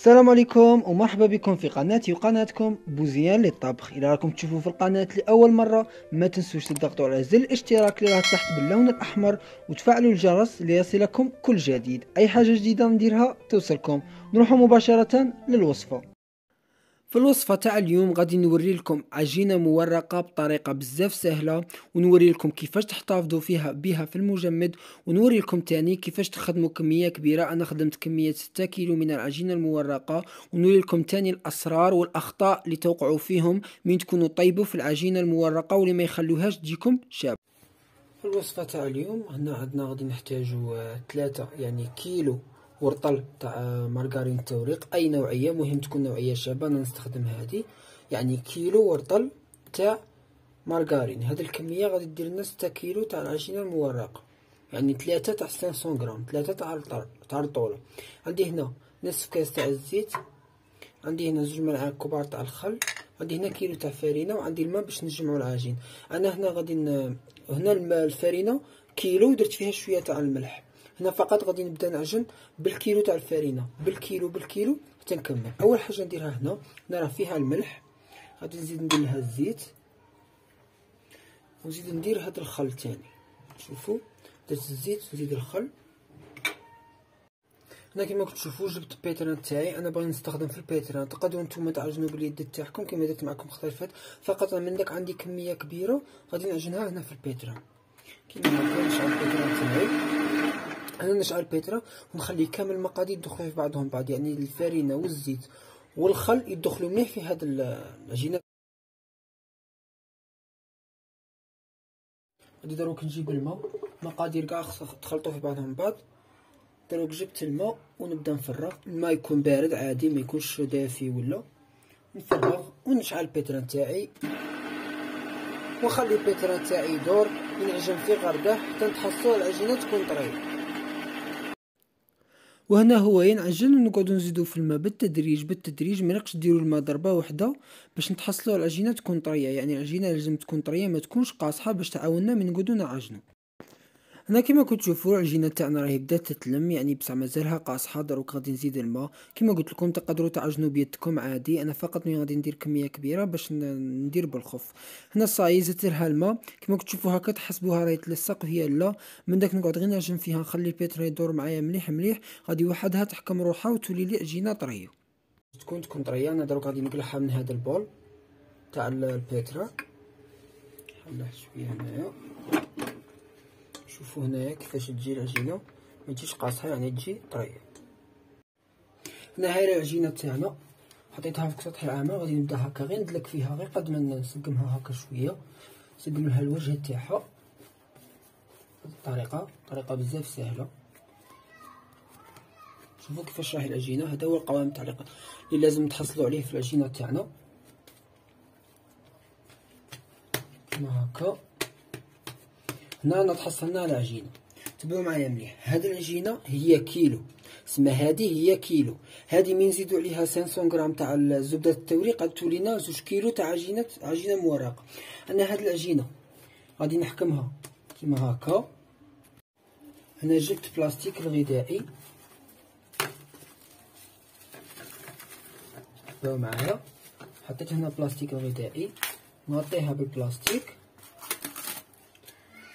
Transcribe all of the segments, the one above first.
السلام عليكم ومرحبا بكم في قناتي وقناتكم بوزيان للطبخ اذا راكم تشوفوا في القناه لاول مره ما تنسوش تضغطوا على زر الاشتراك اللي راه تحت باللون الاحمر وتفعلوا الجرس ليصلكم كل جديد اي حاجه جديده نديرها توصلكم نروحوا مباشره للوصفه في الوصفة تاع اليوم غادي نوري لكم عجينة مورقة بطريقة بزاف سهلة ونوري لكم كيفاش تحتفظوا فيها بها في المجمد ونوري لكم تاني كيفاش تخدموا كمية كبيرة انا خدمت كمية 6 كيلو من العجينة المورقة ونوري لكم تاني الاسرار والاخطاء اللي توقعوا فيهم من تكونوا طيبوا في العجينة المورقة ولما ما يخلوهاش تجيكم شاب الوصفة تاع اليوم هنا عندنا غادي نحتاجو ثلاثة آه، يعني كيلو ورطل تاع مارغارين التوريق اي نوعيه مهم تكون نوعيه شابه انا نستخدم هذه يعني كيلو ورطل تاع مارغارين هذه الكميه غادي دير لنا 6 كيلو تاع العجينه المورقه يعني 3 تاع 500 غرام 3 تاع تاع الطول عندي هنا نصف كاس تاع الزيت عندي هنا زوج ملاعق كبار تاع الخل عندي هنا كيلو تاع فرينه وعندي الماء باش نجمعوا العجين انا هنا غادي هنا الفرينه كيلو درت فيها شويه تاع الملح هنا فقط غادي نبدا نعجن بالكيلو تاع الفرينه بالكيلو بالكيلو حتى نكمل اول حاجه نديرها هنا هنا راه فيها الملح غادي نزيد ندير لها الزيت ونزيد ندير هاد الخل تاني شوفوا درت الزيت نزيد الخل هنا كما كتشوفوا جبت البيتران تاعي انا باغي نستخدم في البيتران تقدروا نتوما تعجنوا باليد تاعكم كما درت معكم خطير فقط من داك عندي كميه كبيره غادي نعجنها هنا في البيتران كما هكا نشعل البيتران تاعي انا نشعل بيترا ونخلي كامل المقادير يدخلوا في بعضهم بعض يعني الفرينه والزيت والخل يدخلوا مليح في هاد العجينه غادي دروك نجيب الماء مقادير كاع تخلطوا في بعضهم بعض دروك جبت الماء ونبدا نفرغ الماء يكون بارد عادي ما يكونش دافي ولا نفرغ ونشعل البيترا تاعي ونخلي البيترا تاعي يدور ينعجن في غرده حتى نتحصل العجينه تكون طريه وهنا هو ينعجل ونقعدو نزيدو في الماء بالتدريج بالتدريج نقش ديرو الماء ضربه وحده باش نتحصلو على عجينه تكون طريه يعني العجينه لازم تكون طريه ما تكونش قاصحه باش تعاوننا من نقعدو نعجنو هنا كيما كنت تشوفوا العجينه تاعنا راهي بدات تتلم يعني بصح مازالها قاصحه دروك غادي نزيد الماء كيما قلت لكم تقدروا تعجنوا بيدكم عادي انا فقط غادي ندير كميه كبيره باش ندير بالخف هنا الصايز زدت الماء كيما كنت تشوفوا هكا تحسبوها راهي تلصق وهي لا من داك نقعد غير نعجن فيها نخلي البيتر يدور معايا مليح مليح غادي وحدها تحكم روحها وتولي لي عجينه طريه تكون تكون طريه انا دروك غادي نقلعها من هذا البول تاع البيتر نحلها شويه هنايا شوفوا هنايا كيفاش تجي العجينه ما تجيش قاصحه يعني تجي طريه هنا هاي العجينه تاعنا حطيتها في سطح عامه غادي نبدا هكا غير ندلك فيها غير قد ما نسقمها هكا شويه نسقم لها الوجه تاعها الطريقه طريقه بزاف سهله شوفوا كيفاش راهي العجينه هذا هو القوام تاع اللي لازم تحصلوا عليه في العجينه تاعنا كما هكا هنا تحصلنا على عجينه تبعوا معايا مليح هاد العجينه هي كيلو سما هادي هي كيلو هادي من نزيدو عليها 500 غرام تاع الزبده التوريق تولينا زوج كيلو تاع عجينه عجينه مورقه انا هاد العجينه غادي نحكمها كيما هكا انا جبت بلاستيك الغذائي تبعوا معايا حطيت هنا بلاستيك الغذائي نغطيها بالبلاستيك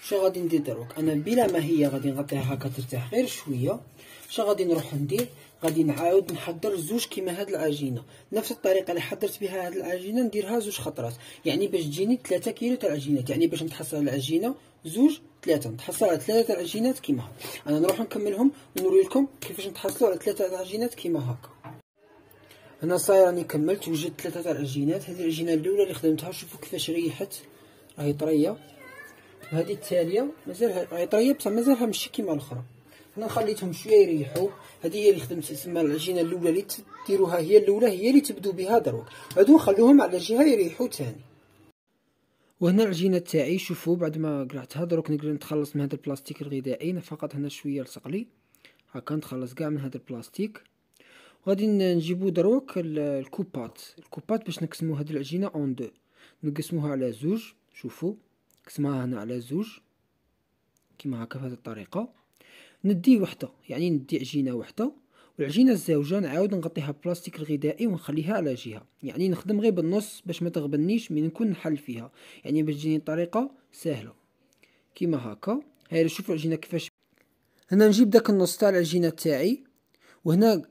شنو غادي ندير دروك انا بلا ما هي غادي نغطيها هكا ترتاح غير شويه شنو غادي نروح ندير غادي نعاود نحضر زوج كيما هاد العجينه نفس الطريقه اللي حضرت بها هاد العجينه نديرها زوج خطرات يعني باش تجيني 3 كيلو تاع العجينات يعني باش نتحصل على العجينه زوج ثلاثه نتحصل على ثلاثه العجينات كيما هكا انا نروح نكملهم ونوري لكم كيفاش نتحصلوا على ثلاثه العجينات كيما هكا هنا صاير راني كملت وجدت ثلاثه تاع العجينات هذه العجينه الاولى اللي خدمتها شوفوا كيفاش ريحت راهي طريه هذه الثانيه مازال عطريه بصح مازالها ماشي كيما الاخرى هنا خليتهم شويه يريحوا هذه هي اللي خدمت تسمى العجينه الاولى اللي ديروها هي الاولى هي اللي تبدو بها دروك هادو خلوهم على جهه يريحوا ثاني وهنا العجينه تاعي شوفوا بعد ما قرعتها دروك نقدر نتخلص من هذا البلاستيك الغذائي فقط هنا شويه لصقلي هاكا نتخلص كاع من هذا البلاستيك وغادي نجيبو دروك الكوبات الكوبات باش نقسمو هاد العجينه اون دو نقسموها على زوج شوفوا كسمعها هنا على زوج كما هكا بهذه الطريقه ندي وحده يعني ندي عجينه وحده والعجينه الزوجه نعاود نغطيها بلاستيك الغذائي ونخليها على جهه يعني نخدم غير بالنص باش ما تغبنيش من نكون نحل فيها يعني باش تجيني طريقه سهله كما هكا هاي شوفوا العجينه كيفاش هنا نجيب داك النص تاع العجينه تاعي وهنا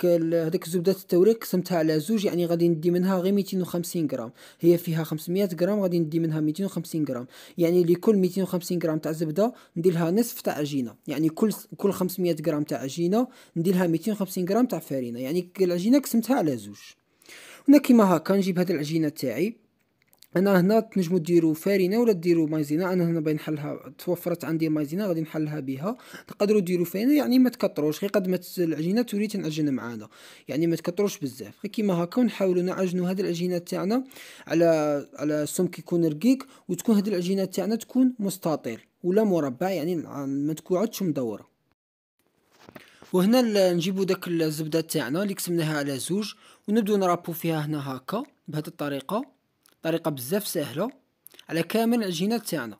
هذيك الزبده التوريك قسمتها على زوج يعني غادي ندي منها غير 250 غرام هي فيها 500 غرام غادي ندي منها 250 غرام يعني لكل 250 غرام تاع زبده ندير لها نصف تاع عجينه يعني كل كل 500 غرام تاع عجينه ندير لها 250 غرام تاع فرينه يعني العجينه قسمتها على زوج هنا كيما هكا نجيب هذه العجينه تاعي انا هنا تنجموا ديروا فارينه ولا ديروا مايزينا انا هنا باين نحلها توفرت عندي مايزينا غادي نحلها بها تقدروا ديروا فارينه يعني ما تكثروش غير قد ما العجينه تولي تنعجن معانا يعني ما تكثروش بزاف غير كيما هكا ونحاولوا نعجنوا هذه العجينه تاعنا على على السمك يكون رقيق وتكون هذه العجينه تاعنا تكون مستطيل ولا مربع يعني ما تكونش مدوره وهنا نجيبو داك الزبده تاعنا اللي قسمناها على زوج ونبداو نرابو فيها هنا هكا بهذه الطريقه طريقه بزاف سهله على كامل العجينات تاعنا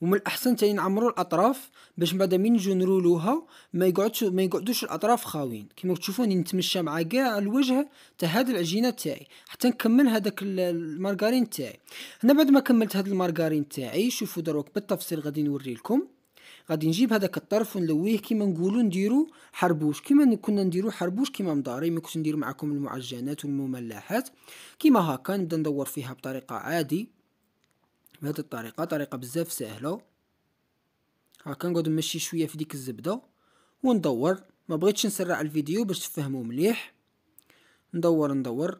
ومن الاحسن تاني نعمرو الاطراف باش بعدا بعد من نجو نرولوها ما يقعدش ما يقعدوش الاطراف خاويين كيما تشوفوني نتمشى مع كاع الوجه تاع هاد العجينه تاعي حتى نكمل هذاك المارغارين تاعي هنا بعد ما كملت هاد المارغارين تاعي شوفوا دروك بالتفصيل غادي نوري لكم غادي نجيب هذاك الطرف ونلويه كيما نقولوا نديرو حربوش كيما كنا نديرو حربوش كيما مداري ما كنتش ندير معكم المعجنات والمملحات كيما هكا نبدا ندور فيها بطريقه عادي بهذه الطريقه طريقه بزاف سهله هكا نقعد نمشي شويه في ديك الزبده وندور ما بغيتش نسرع الفيديو باش تفهموا مليح ندور ندور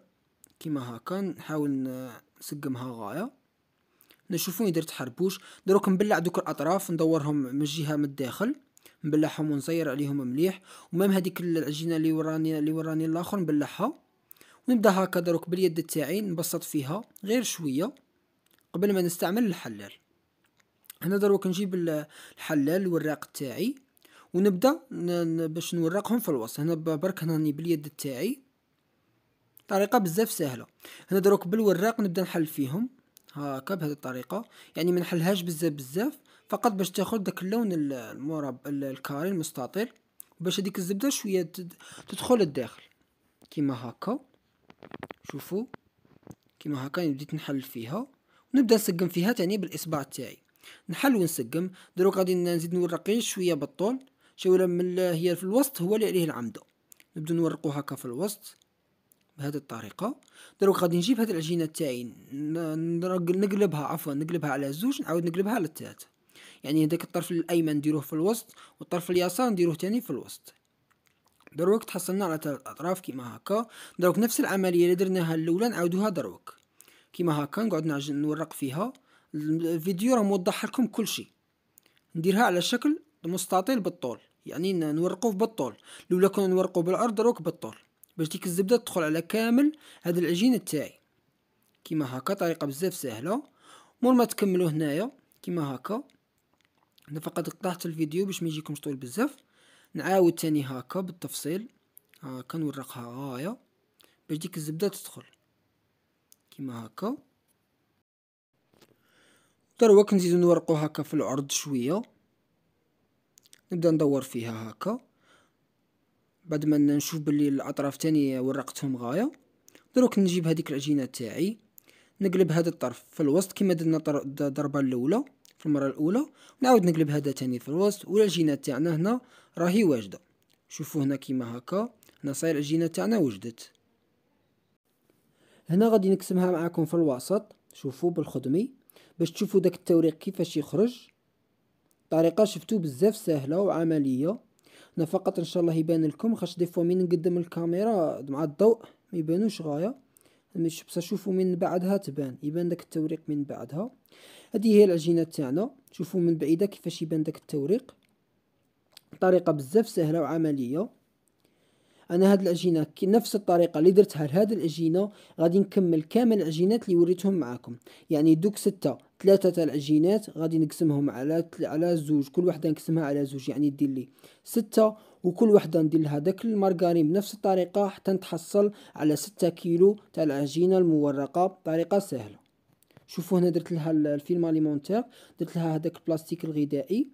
كيما هكا نحاول نسقمها غايه نشوفوني درت حربوش دروك نبلع دوك الاطراف ندورهم من الجهه من الداخل نبلعهم ونزير عليهم مليح ومام هذيك العجينه اللي وراني اللي وراني الاخر نبلعها ونبدا هكا دروك باليد تاعي نبسط فيها غير شويه قبل ما نستعمل الحلال هنا دروك نجيب الحلال الوراق تاعي ونبدا باش نورقهم في الوسط هنا برك هناني باليد تاعي طريقه بزاف سهله هنا دروك بالوراق نبدا نحل فيهم هاكا بهذه الطريقه يعني ما نحلهاش بزاف بزاف فقط باش تاخذ داك اللون المرب الكاري المستطيل باش هذيك الزبده شويه تدخل للداخل كيما هاكا شوفوا كيما هاكا يعني بديت نحل فيها ونبدا نسقم فيها تاني بالاصبع تاعي نحل ونسقم دروك غادي نزيد نورق شويه بالطول شويه من هي في الوسط هو اللي عليه العمده نبدا نورقو هاكا في الوسط بهذه الطريقه دروك غادي نجيب هذه العجينه تاعي نقلبها عفوا نقلبها على زوج نعاود نقلبها على التلاتة يعني هذاك الطرف الايمن نديروه في الوسط والطرف اليسار نديروه تاني في الوسط دروك تحصلنا على ثلاث اطراف كيما هكا دروك نفس العمليه اللي درناها الاولى نعاودوها دروك كيما هكا نقعد نورق فيها الفيديو راه موضح لكم كل شيء نديرها على شكل مستطيل بالطول يعني نورقوه بالطول لولا كنا نورقوه بالعرض دروك بالطول باش ديك الزبده تدخل على كامل هاد العجينه تاعي كيما هكا طريقه بزاف سهله مور ما تكملوا هنايا كيما هكا انا فقط قطعت الفيديو باش ما يجيكمش طويل بزاف نعاود تاني هكا بالتفصيل هكا نورقها غايه باش ديك الزبده تدخل كيما هكا دروك نزيدو نورقو هكا في العرض شويه نبدا ندور فيها هكا بعد ما نشوف باللي الاطراف تاني ورقتهم غايه دروك نجيب هذيك العجينه تاعي نقلب هذا الطرف في الوسط كما درنا الضربه الاولى في المره الاولى نعاود نقلب هذا تاني في الوسط والعجينه تاعنا هنا راهي واجده شوفوا هنا كيما هكا هنا صاير العجينه تاعنا وجدت هنا غادي نقسمها معاكم في الوسط شوفوا بالخدمي باش تشوفوا داك التوريق كيفاش يخرج طريقه شفتو بزاف سهله وعمليه فقط ان شاء الله يبان لكم خاطش دي فوا من نقدم الكاميرا مع الضوء ما يبانوش غايه مش بصح شوفوا من بعدها تبان يبان داك التوريق من بعدها هذه هي العجينه تاعنا شوفوا من بعيده كيفاش يبان داك التوريق طريقه بزاف سهله وعمليه انا هاد العجينه نفس الطريقه اللي درتها لهاد العجينه غادي نكمل كامل العجينات اللي وريتهم معاكم يعني دوك سته ثلاثة تاع العجينات غادي نقسمهم على على زوج كل وحده نقسمها على زوج يعني دير لي ستة وكل وحده ندير لها داك المارغارين بنفس الطريقه حتى نتحصل على ستة كيلو تاع العجينه المورقه بطريقه سهله شوفوا هنا درت لها الفيلم اليمونتير درت لها هذاك البلاستيك الغذائي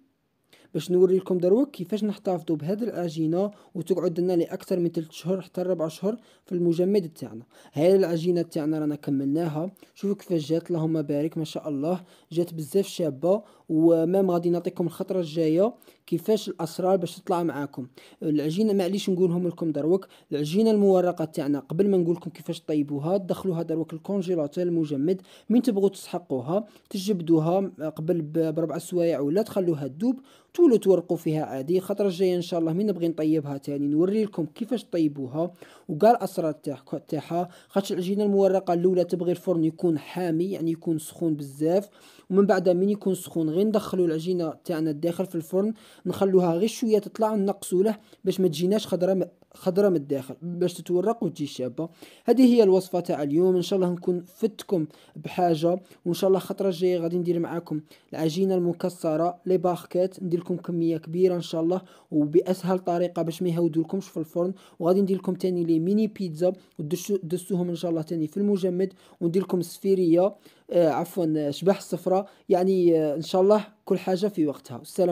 باش نوري لكم دروك كيفاش نحتفظوا بهاد العجينه وتقعد لنا لاكثر من 3 شهور حتى 4 شهور في المجمد تاعنا هاي العجينه تاعنا رانا كملناها شوفوا كيفاش جات اللهم بارك ما شاء الله جات بزاف شابه ومام غادي نعطيكم الخطره الجايه كيفاش الاسرار باش تطلع معاكم العجينه معليش نقولهم لكم دروك العجينه المورقه تاعنا قبل ما نقول لكم كيفاش طيبوها دخلوها دروك الكونجيلاتور المجمد من تبغوا تسحقوها تجبدوها قبل بربع سوايع ولا تخلوها تذوب تولوا تورقوا فيها عادي خطر الجايه ان شاء الله من نبغي نطيبها تاني نوري لكم كيفاش طيبوها وقال الاسرار تاعها خاطش العجينه المورقه الاولى تبغي الفرن يكون حامي يعني يكون سخون بزاف ومن بعد من يكون سخون غير ندخلوا العجينه تاعنا الداخل في الفرن نخلوها غير شويه تطلع نقصوا له باش ما تجيناش خضره خضراء من الداخل باش تتورق وتجي شابه هذه هي الوصفه تاع اليوم ان شاء الله نكون فتكم بحاجه وان شاء الله خطره الجايه غادي ندير معاكم العجينه المكسره لي باركيت ندير لكم كميه كبيره ان شاء الله وباسهل طريقه باش ما يهودولكمش في الفرن وغادي ندير لكم تاني لي ميني بيتزا ودسوهم ان شاء الله تاني في المجمد وندير لكم السفيريه آه عفوا شبح الصفراء يعني آه ان شاء الله كل حاجه في وقتها السلام